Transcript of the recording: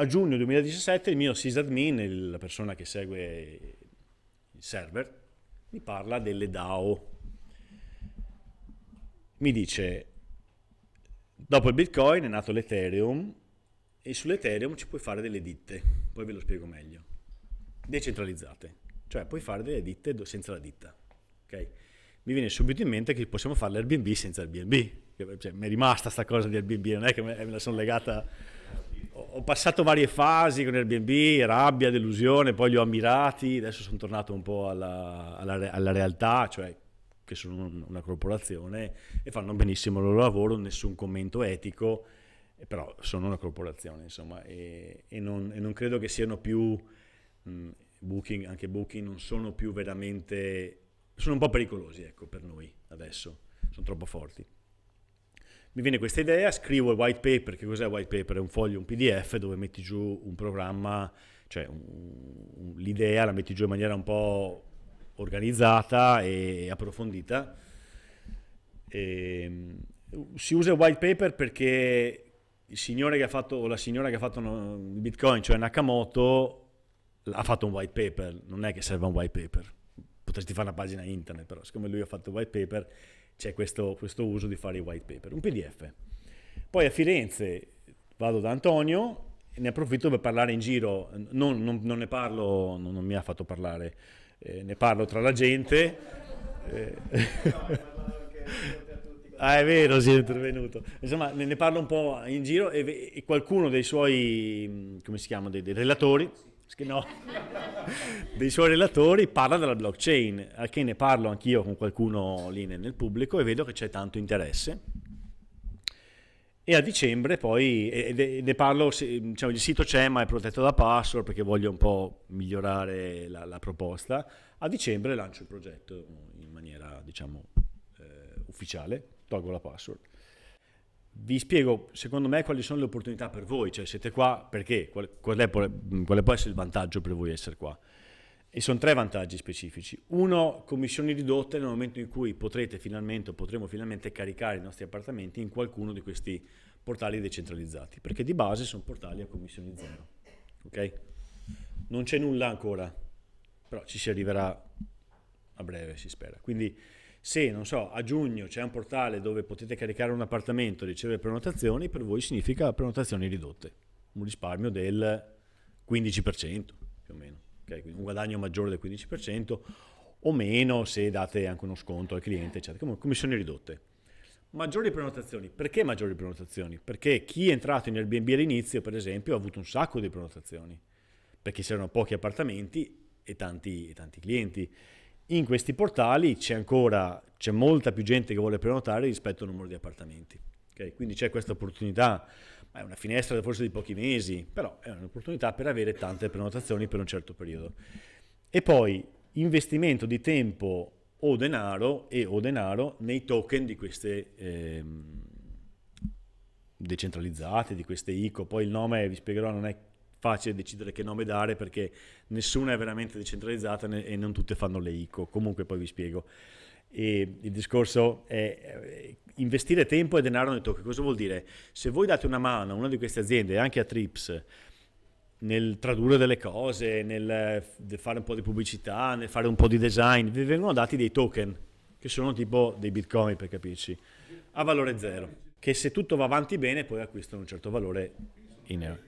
a giugno 2017 il mio sysadmin, la persona che segue il server, mi parla delle DAO. Mi dice, dopo il Bitcoin è nato l'Ethereum e sull'Ethereum ci puoi fare delle ditte, poi ve lo spiego meglio, decentralizzate, cioè puoi fare delle ditte senza la ditta. Okay? Mi viene subito in mente che possiamo fare l'Airbnb senza Airbnb, cioè, mi è rimasta questa cosa di Airbnb, non è che me la sono legata ho passato varie fasi con Airbnb, rabbia, delusione, poi li ho ammirati, adesso sono tornato un po' alla, alla, alla realtà, cioè che sono una corporazione e fanno benissimo il loro lavoro, nessun commento etico, eh, però sono una corporazione, insomma, e, e, non, e non, credo che siano più, mh, mm, Booking, anche Booking, non sono più veramente, sono un po' pericolosi, ecco, per noi adesso, sono troppo forti mi viene questa idea, scrivo il white paper, che cos'è il white paper? È un foglio, un PDF dove metti giù un programma, cioè un, l'idea la metti giù in maniera un po' organizzata e approfondita. E, ehm, si usa il white paper perché il signore che ha fatto, o la signora che ha fatto Bitcoin, cioè Nakamoto, ha fatto un white paper, non è che serva un white paper. Potresti fare una pagina internet, però siccome lui ha fatto un white paper c'è questo, questo uso di fare i white paper, un PDF. Poi a Firenze vado da Antonio, e ne approfitto per parlare in giro, non, non, non ne parlo, non, non, mi ha fatto parlare, eh, ne parlo tra la gente. Eh. ah, è vero, si è intervenuto. Insomma, ne, ne parlo un po' in giro e, e qualcuno dei suoi, come si chiama, dei, dei relatori no, dei suoi relatori, parla della blockchain, a che ne parlo anch'io con qualcuno lì nel pubblico e vedo che c'è tanto interesse. E a dicembre poi, ne parlo, diciamo, il sito c'è ma è protetto da password perché voglio un po' migliorare la, la proposta, a dicembre lancio il progetto in maniera, diciamo, eh, ufficiale, tolgo la password vi spiego secondo me quali sono le opportunità per voi, cioè siete qua perché, qual, qual, è, quale può essere il vantaggio per voi essere qua. E sono tre vantaggi specifici. Uno, commissioni ridotte nel momento in cui potrete finalmente o potremo finalmente caricare i nostri appartamenti in qualcuno di questi portali decentralizzati, perché di base sono portali a commissioni zero. Ok? Non c'è nulla ancora, però ci si arriverà a breve, si spera. Quindi se, non so, a giugno c'è un portale dove potete caricare un appartamento e ricevere prenotazioni, per voi significa prenotazioni ridotte, un risparmio del 15% più o meno, okay? un guadagno maggiore del 15% o meno se date anche uno sconto al cliente, eccetera. Comunque, commissioni ridotte. Maggiori prenotazioni. Perché maggiori prenotazioni? Perché chi è entrato in Airbnb all'inizio, per esempio, ha avuto un sacco di prenotazioni, perché c'erano pochi appartamenti e tanti, e tanti clienti in questi portali c'è ancora c'è molta più gente che vuole prenotare rispetto al numero di appartamenti. Okay? Quindi c'è questa opportunità, è una finestra forse di pochi mesi, però è un'opportunità per avere tante prenotazioni per un certo periodo. E poi investimento di tempo o denaro e o denaro nei token di queste eh, decentralizzate, di queste ICO. Poi il nome, vi spiegherò, non è facile decidere che nome dare perché nessuna è veramente decentralizzata e non tutte fanno le ICO. Comunque poi vi spiego. E il discorso è eh, investire tempo e denaro nei token. Cosa vuol dire? Se voi date una mano a una di queste aziende, anche a Trips, nel tradurre delle cose, nel eh, fare un po' di pubblicità, nel fare un po' di design, vi vengono dati dei token che sono tipo dei bitcoin per capirci, a valore zero, che se tutto va avanti bene poi acquistano un certo valore in euro.